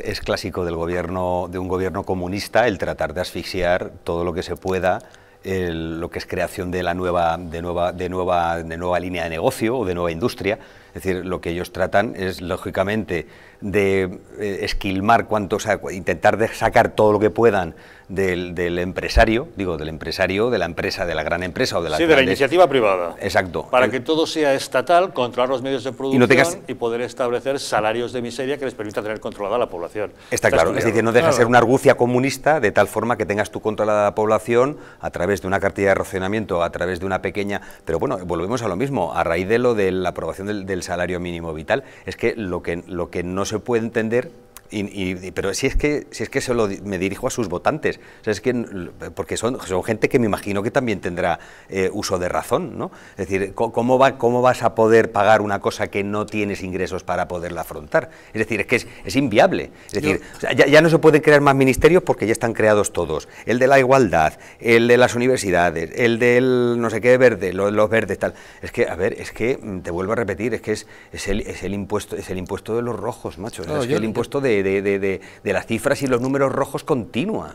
Es clásico del gobierno, de un gobierno comunista el tratar de asfixiar todo lo que se pueda lo que es creación de la nueva de nueva de nueva de nueva línea de negocio o de nueva industria es decir lo que ellos tratan es lógicamente de eh, esquilmar cuantos, intentar sacar todo lo que puedan del, empresario, digo, del empresario, de la empresa, de la gran empresa o de la... Sí, de la iniciativa privada. Exacto. Para que todo sea estatal, controlar los medios de producción y, poder establecer salarios de miseria que les permita tener controlada la población. Está, claro, es decir, no deja ser una argucia comunista de tal forma que tengas tú controlada la población a través de una cartilla de racionamiento, a través de una pequeña... Pero bueno, volvemos a lo mismo, a raíz de lo de la aprobación del, salario mínimo vital, es que lo que, lo que no se puede entender pero si es que, si es que me dirijo a sus votantes, es que, porque son, son gente que me imagino que también tendrá eh, uso de razón, ¿no? Es decir, ¿cómo, va, ¿cómo vas a poder pagar una cosa que no tienes ingresos para poderla afrontar? Es decir, es que es, inviable. Es decir, ya, no se pueden crear más ministerios porque ya están creados todos. El de la igualdad, el de las universidades, el del no sé qué verde, los, verdes, tal. Es que, a ver, es que, mm, te vuelvo a repetir, es que es, es, el, es el impuesto, es el impuesto de los rojos, macho. es el impuesto de de, las cifras y los números rojos continua.